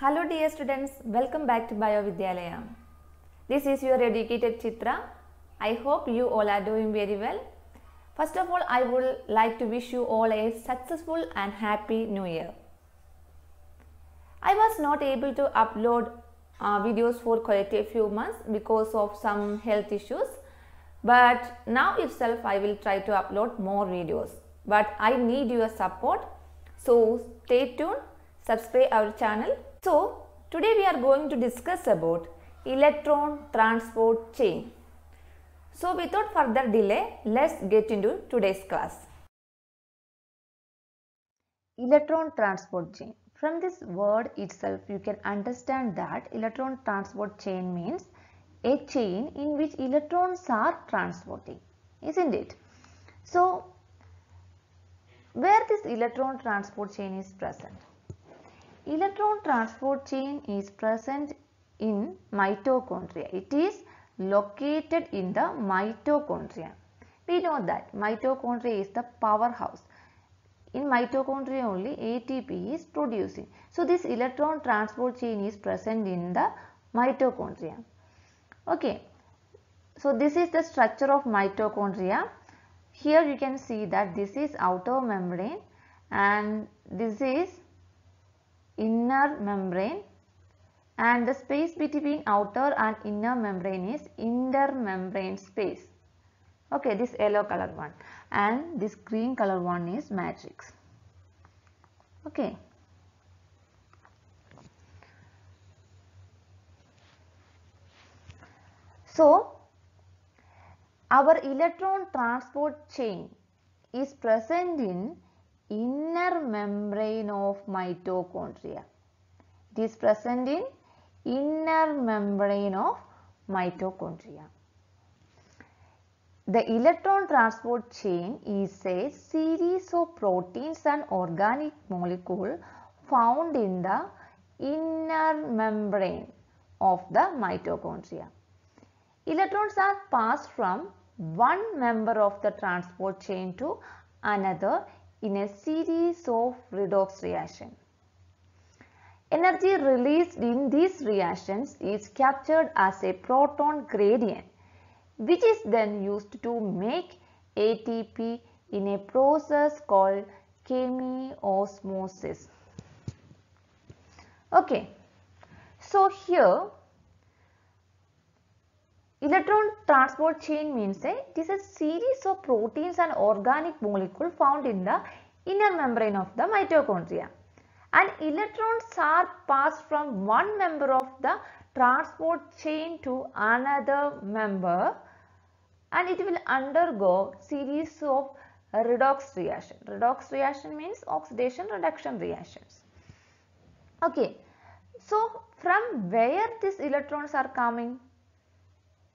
Hello dear students, welcome back to Biovidyalaya. This is your educated Chitra. I hope you all are doing very well. First of all, I would like to wish you all a successful and happy new year. I was not able to upload uh, videos for quite a few months because of some health issues. But now itself I will try to upload more videos. But I need your support. So stay tuned, subscribe our channel so, today we are going to discuss about electron transport chain. So, without further delay, let's get into today's class. Electron transport chain. From this word itself, you can understand that electron transport chain means a chain in which electrons are transporting, isn't it? So, where this electron transport chain is present? electron transport chain is present in mitochondria. It is located in the mitochondria. We know that mitochondria is the powerhouse. In mitochondria only ATP is producing. So, this electron transport chain is present in the mitochondria. Okay. So, this is the structure of mitochondria. Here you can see that this is outer membrane and this is inner membrane and the space between outer and inner membrane is intermembrane space. Okay, this yellow color one and this green color one is matrix. Okay. So, our electron transport chain is present in inner membrane of mitochondria. It is present in inner membrane of mitochondria. The electron transport chain is a series of proteins and organic molecule found in the inner membrane of the mitochondria. Electrons are passed from one member of the transport chain to another in a series of redox reaction. Energy released in these reactions is captured as a proton gradient which is then used to make ATP in a process called chemiosmosis. Okay, so here Electron transport chain means a, eh, it is a series of proteins and organic molecule found in the inner membrane of the mitochondria. And electrons are passed from one member of the transport chain to another member and it will undergo series of redox reaction. Redox reaction means oxidation reduction reactions. Okay. So, from where these electrons are coming?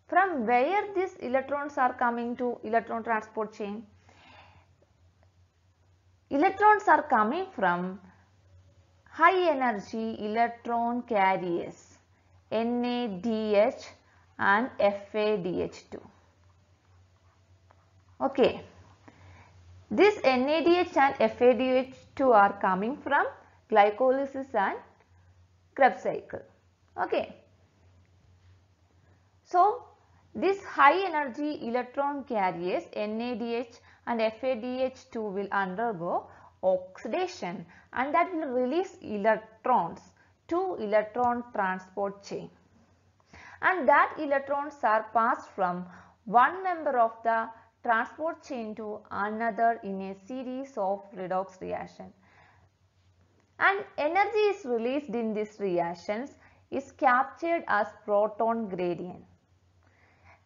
From where these electrons are coming to electron transport chain? Electrons are coming from high energy electron carriers NADH and FADH2. Okay. This NADH and FADH2 are coming from glycolysis and Krebs cycle. Okay. So, this high energy electron carriers NADH and FADH2 will undergo oxidation and that will release electrons to electron transport chain. And that electrons are passed from one member of the transport chain to another in a series of redox reaction. And energy is released in these reactions is captured as proton gradient.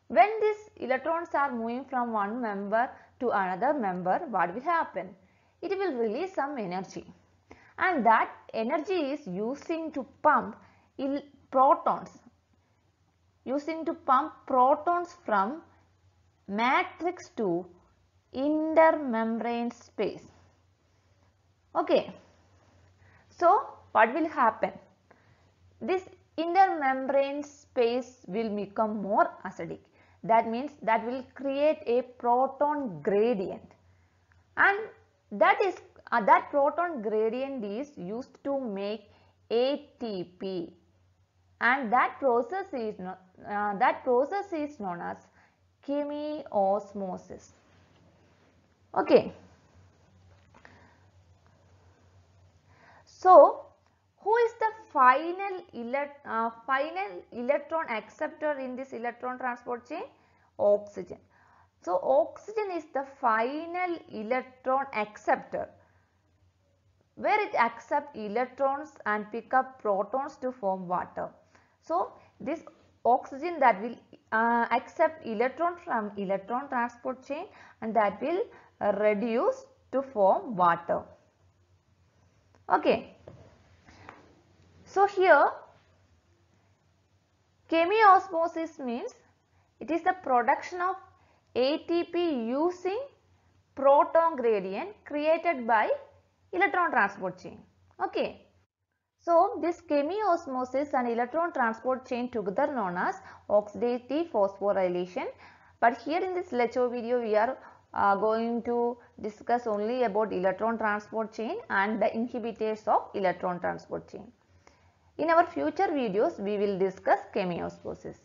When these electrons are moving from one member to another member, what will happen? It will release some energy and that energy is using to pump protons, using to pump protons from matrix to intermembrane space. Okay. So, what will happen? This intermembrane space will become more acidic that means that will create a proton gradient and that is uh, that proton gradient is used to make ATP and that process is uh, that process is known as chemiosmosis okay so who is the final, uh, final electron acceptor in this electron transport chain? Oxygen. So, oxygen is the final electron acceptor where it accepts electrons and pick up protons to form water. So, this oxygen that will uh, accept electron from electron transport chain and that will reduce to form water. Okay. So here chemiosmosis means it is the production of ATP using proton gradient created by electron transport chain. Okay. So this chemiosmosis and electron transport chain together known as oxidative phosphorylation. But here in this lecture video we are uh, going to discuss only about electron transport chain and the inhibitors of electron transport chain. In our future videos, we will discuss chemiosmosis.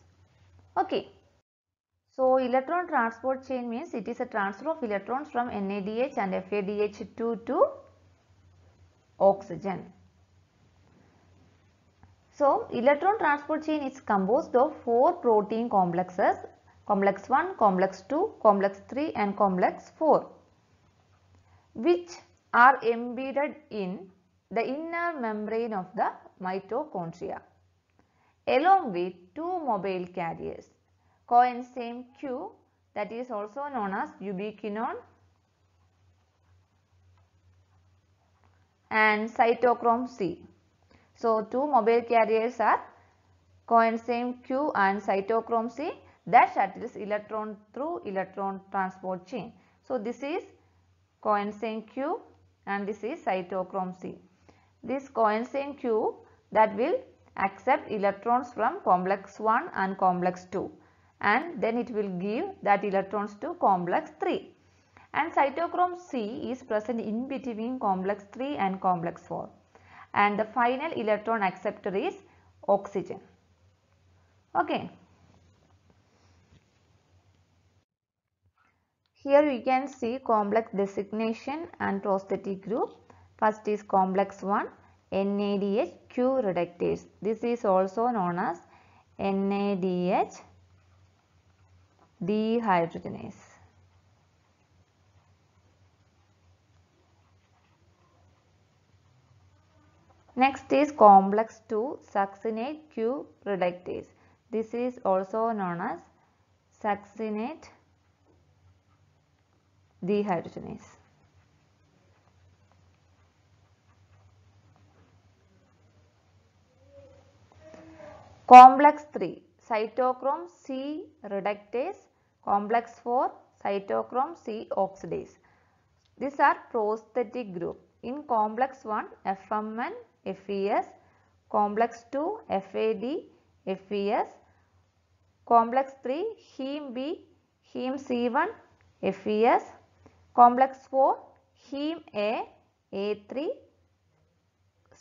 Okay. So, electron transport chain means it is a transfer of electrons from NADH and FADH2 to oxygen. So, electron transport chain is composed of four protein complexes, complex 1, complex 2, complex 3 and complex 4 which are embedded in the inner membrane of the mitochondria along with two mobile carriers coenzyme Q that is also known as ubiquinone and cytochrome C. So, two mobile carriers are coenzyme Q and cytochrome C that shuttles electron through electron transport chain. So, this is coenzyme Q and this is cytochrome C this coenzyme Q that will accept electrons from complex 1 and complex 2 and then it will give that electrons to complex 3 and cytochrome C is present in between complex 3 and complex 4 and the final electron acceptor is oxygen. Okay. Here we can see complex designation and prosthetic group First is complex 1 NADH Q reductase. This is also known as NADH dehydrogenase. Next is complex 2 succinate Q reductase. This is also known as succinate dehydrogenase. Complex 3 cytochrome C reductase, complex 4 cytochrome C oxidase. These are prosthetic group. In complex 1 FMN, FES, complex 2 FAD, FES, complex 3 heme B, heme C1, FES, complex 4 heme A, A3,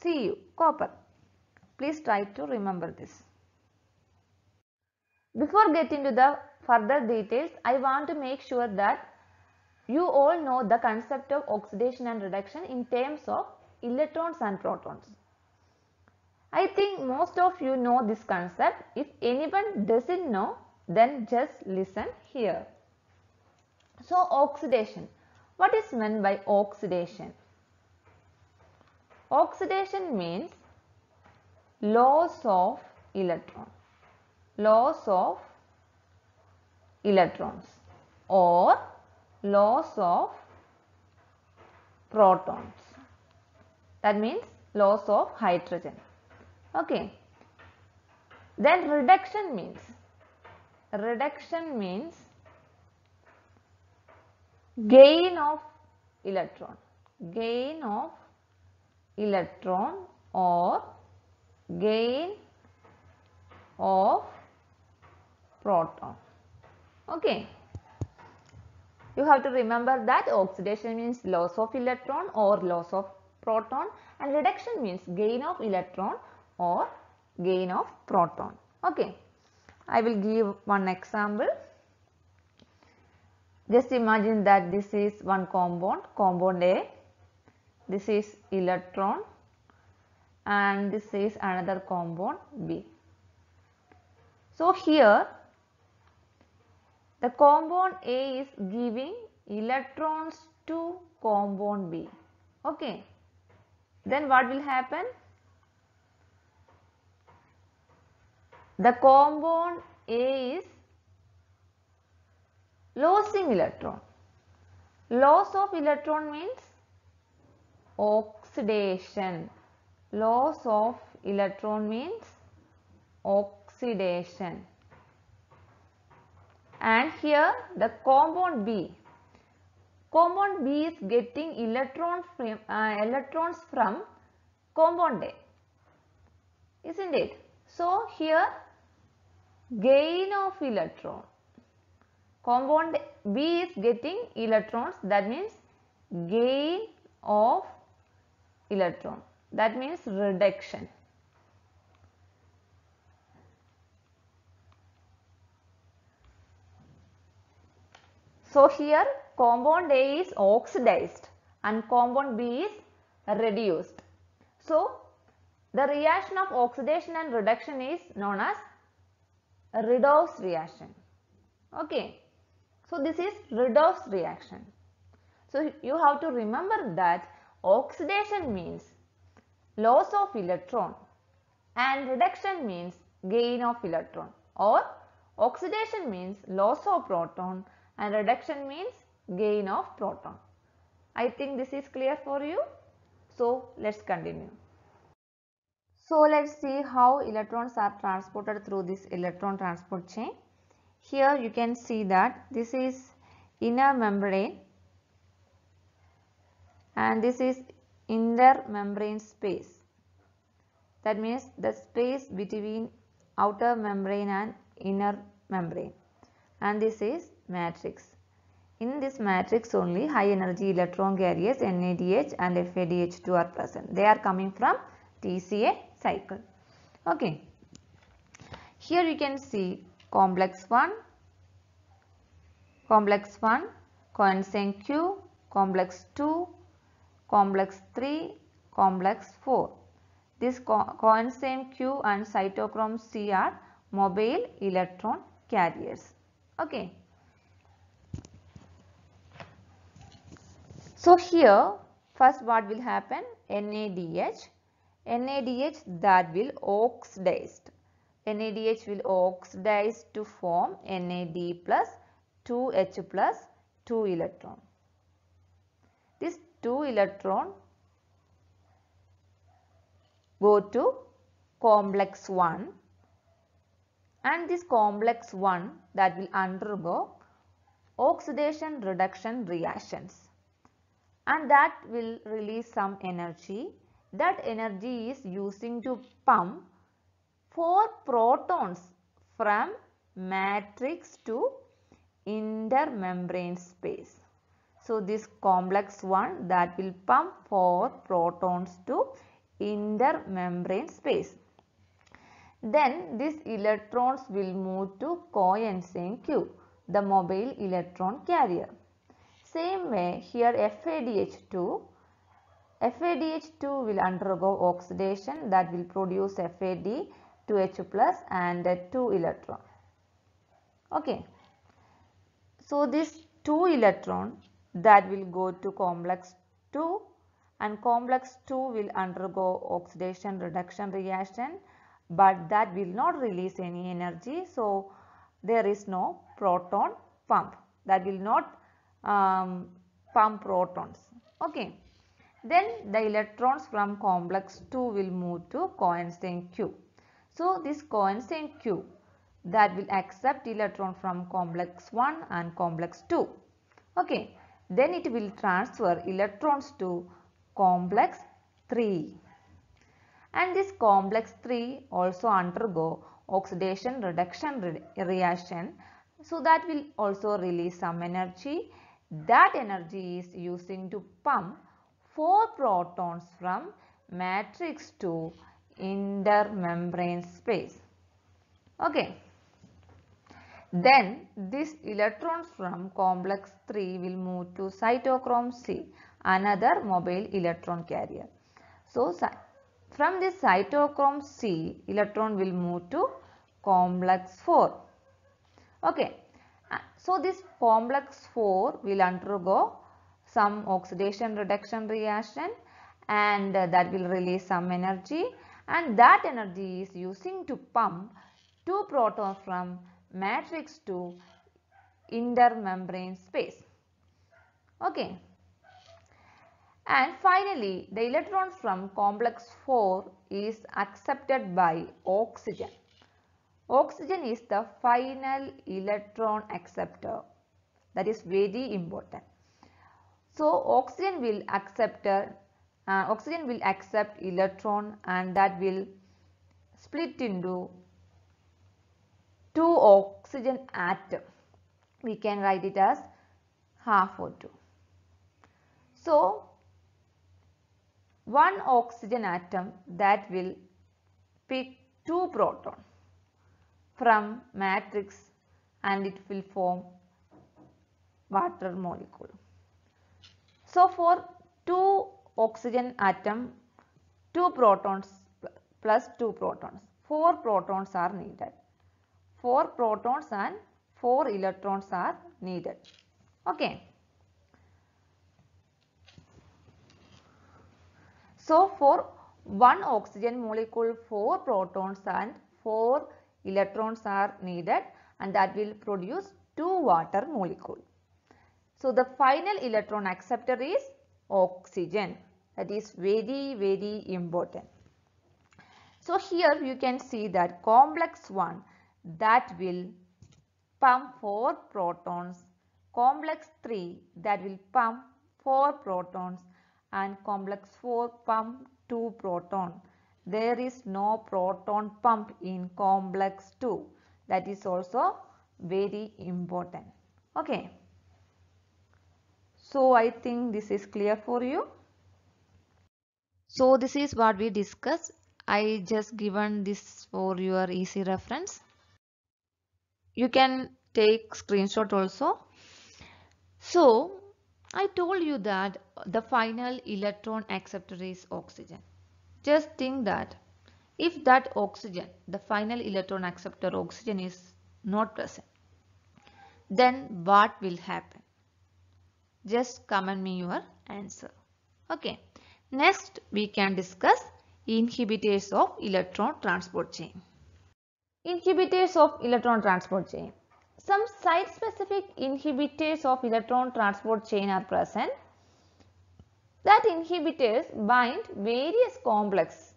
CU, copper. Please try to remember this. Before getting to the further details, I want to make sure that you all know the concept of oxidation and reduction in terms of electrons and protons. I think most of you know this concept. If anyone doesn't know, then just listen here. So oxidation. What is meant by oxidation? Oxidation means loss of electron loss of electrons or loss of protons that means loss of hydrogen okay then reduction means reduction means gain of electron gain of electron or gain of proton okay you have to remember that oxidation means loss of electron or loss of proton and reduction means gain of electron or gain of proton okay i will give one example just imagine that this is one compound compound a this is electron and this is another compound b so here the compound A is giving electrons to compound B. Okay. Then what will happen? The compound A is losing electron. Loss of electron means oxidation. Loss of electron means oxidation and here the compound B. Compound B is getting electron from, uh, electrons from compound A, isn't it? So here gain of electron. Compound B is getting electrons that means gain of electron that means reduction. So here compound A is oxidized and compound B is reduced. So the reaction of oxidation and reduction is known as redox reaction. Okay. So this is redox reaction. So you have to remember that oxidation means loss of electron and reduction means gain of electron or oxidation means loss of proton and reduction means gain of proton. I think this is clear for you. So let's continue. So let's see how electrons are transported through this electron transport chain. Here you can see that this is inner membrane and this is inner membrane space. That means the space between outer membrane and inner membrane and this is matrix. In this matrix only high energy electron carriers NADH and FADH2 are present. They are coming from TCA cycle. Okay. Here you can see complex 1, complex 1, coenzyme Q, complex 2, complex 3, complex 4. This co coenzyme Q and cytochrome C are mobile electron carriers. Okay. So here first what will happen NADH, NADH that will oxidized, NADH will oxidize to form NAD plus 2H plus 2 electron. This 2 electron go to complex 1 and this complex 1 that will undergo oxidation reduction reactions and that will release some energy. That energy is using to pump 4 protons from matrix to intermembrane space. So this complex one that will pump 4 protons to intermembrane space. Then these electrons will move to coenzyme Q, the mobile electron carrier. Same way here FADH2, FADH2 will undergo oxidation that will produce FAD 2H plus and 2 electron. Okay. So this 2 electron that will go to complex 2 and complex 2 will undergo oxidation reduction reaction but that will not release any energy. So there is no proton pump that will not um, protons. Okay. Then the electrons from complex 2 will move to coenzyme Q. So this coenzyme Q that will accept electron from complex 1 and complex 2. Okay. Then it will transfer electrons to complex 3. And this complex 3 also undergo oxidation reduction re reaction. So that will also release some energy that energy is using to pump 4 protons from matrix to intermembrane space. Okay. Then these electrons from complex 3 will move to cytochrome C, another mobile electron carrier. So from this cytochrome C, electron will move to complex 4. Okay, uh, so, this complex 4 will undergo some oxidation reduction reaction and uh, that will release some energy and that energy is using to pump 2 protons from matrix to intermembrane space. Okay. And finally, the electrons from complex 4 is accepted by oxygen. Oxygen is the final electron acceptor. That is very important. So oxygen will accept uh, oxygen will accept electron and that will split into two oxygen atom. We can write it as half O2. So one oxygen atom that will pick two proton from matrix and it will form water molecule. So for two oxygen atom, two protons plus two protons, four protons are needed. Four protons and four electrons are needed. Okay. So for one oxygen molecule, four protons and four electrons are needed and that will produce two water molecule. So, the final electron acceptor is oxygen that is very very important. So, here you can see that complex 1 that will pump 4 protons, complex 3 that will pump 4 protons and complex 4 pump 2 proton there is no proton pump in complex 2. That is also very important. Okay. So I think this is clear for you. So this is what we discussed. I just given this for your easy reference. You can take screenshot also. So I told you that the final electron acceptor is oxygen. Just think that if that oxygen, the final electron acceptor oxygen is not present, then what will happen? Just comment me your answer. Okay. Next, we can discuss inhibitors of electron transport chain. Inhibitors of electron transport chain. Some site-specific inhibitors of electron transport chain are present that inhibitors bind various complex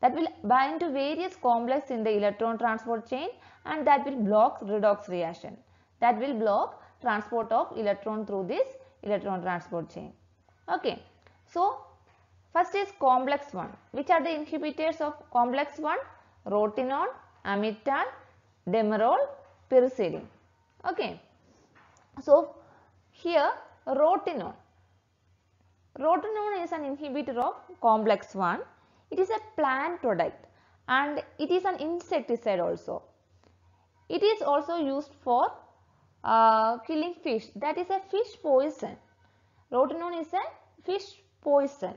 that will bind to various complex in the electron transport chain and that will block redox reaction that will block transport of electron through this electron transport chain okay so first is complex 1 which are the inhibitors of complex 1 rotenone, amidtal demerol penicillin okay so here rotenone. Rotenone is an inhibitor of complex 1. It is a plant product and it is an insecticide also. It is also used for uh, killing fish. That is a fish poison. Rotenone is a fish poison.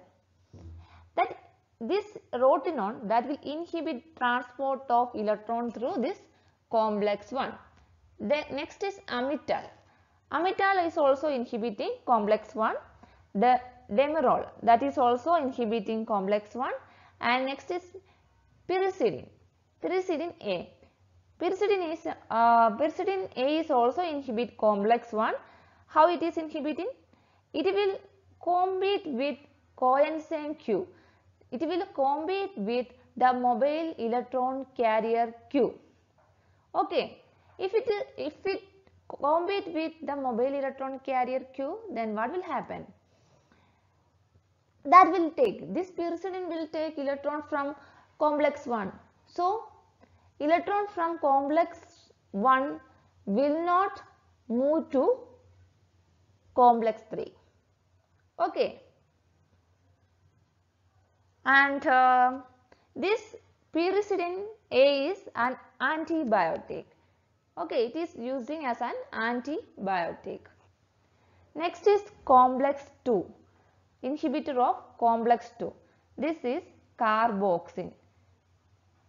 That this rotenone that will inhibit transport of electron through this complex 1. The next is amital. Amital is also inhibiting complex 1. The demerol that is also inhibiting complex 1 and next is pyrisidine pyrisidine A. Pyrisidine is uh, A is also inhibit complex 1. How it is inhibiting? It will compete with coenzyme Q. It will compete with the mobile electron carrier Q. Okay. If it if it compete with the mobile electron carrier Q, then what will happen? that will take, this pyridine will take electron from complex 1. So, electron from complex 1 will not move to complex 3. Okay. And uh, this pyridine A is an antibiotic. Okay, it is using as an antibiotic. Next is complex 2 inhibitor of complex 2. This is carboxin.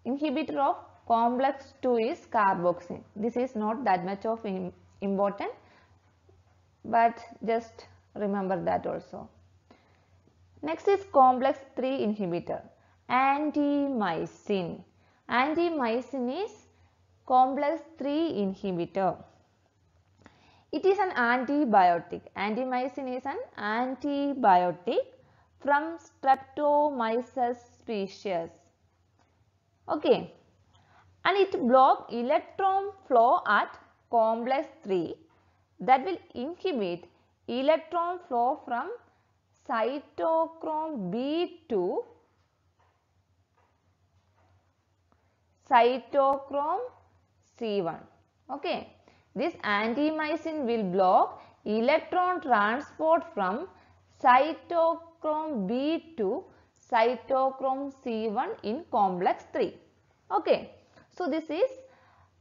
Inhibitor of complex 2 is carboxin. This is not that much of important but just remember that also. Next is complex 3 inhibitor antimycin. Antimycin is complex 3 inhibitor. It is an antibiotic. Antimycin is an antibiotic from Streptomyces species. Okay. And it block electron flow at complex 3 that will inhibit electron flow from cytochrome B to cytochrome C1. Okay. This antimycin will block electron transport from cytochrome B to cytochrome C1 in complex 3. Okay. So, this is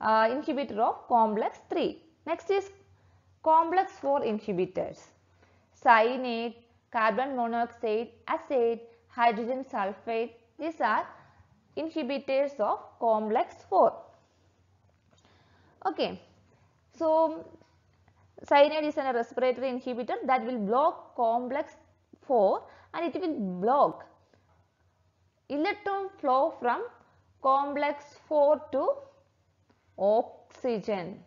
uh, inhibitor of complex 3. Next is complex 4 inhibitors. Cyanate, carbon monoxide, acid, hydrogen sulfate. These are inhibitors of complex 4. Okay. So cyanide is a respiratory inhibitor that will block complex 4 and it will block electron flow from complex 4 to oxygen.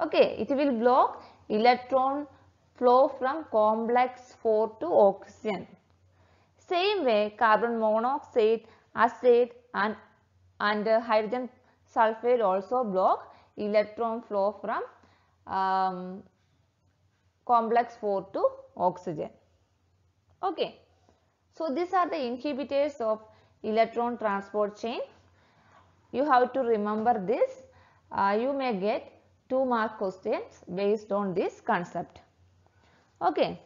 Okay, it will block electron flow from complex 4 to oxygen. Same way carbon monoxide, acid and, and hydrogen sulfate also block electron flow from um, complex 4 to oxygen. Okay. So, these are the inhibitors of electron transport chain. You have to remember this. Uh, you may get 2 mark questions based on this concept. Okay.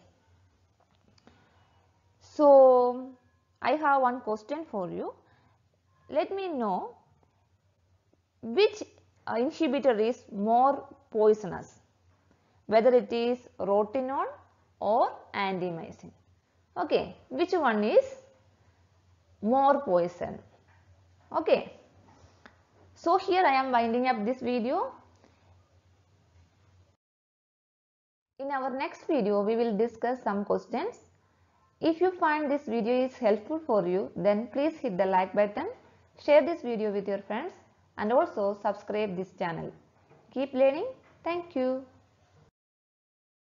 So, I have one question for you. Let me know which inhibitor is more poisonous whether it is rotenone or antimycin. Okay, which one is more poison? Okay, so here I am winding up this video. In our next video, we will discuss some questions. If you find this video is helpful for you, then please hit the like button, share this video with your friends and also subscribe this channel. Keep learning. Thank you.